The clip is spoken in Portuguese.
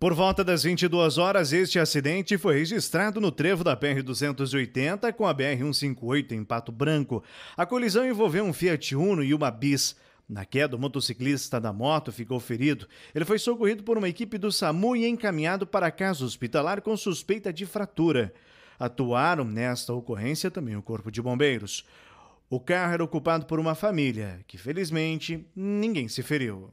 Por volta das 22 horas, este acidente foi registrado no trevo da BR-280 com a BR-158 em Pato Branco. A colisão envolveu um Fiat Uno e uma Bis. Na queda, o motociclista da moto ficou ferido. Ele foi socorrido por uma equipe do SAMU e encaminhado para casa hospitalar com suspeita de fratura. Atuaram nesta ocorrência também o Corpo de Bombeiros. O carro era ocupado por uma família, que felizmente ninguém se feriu.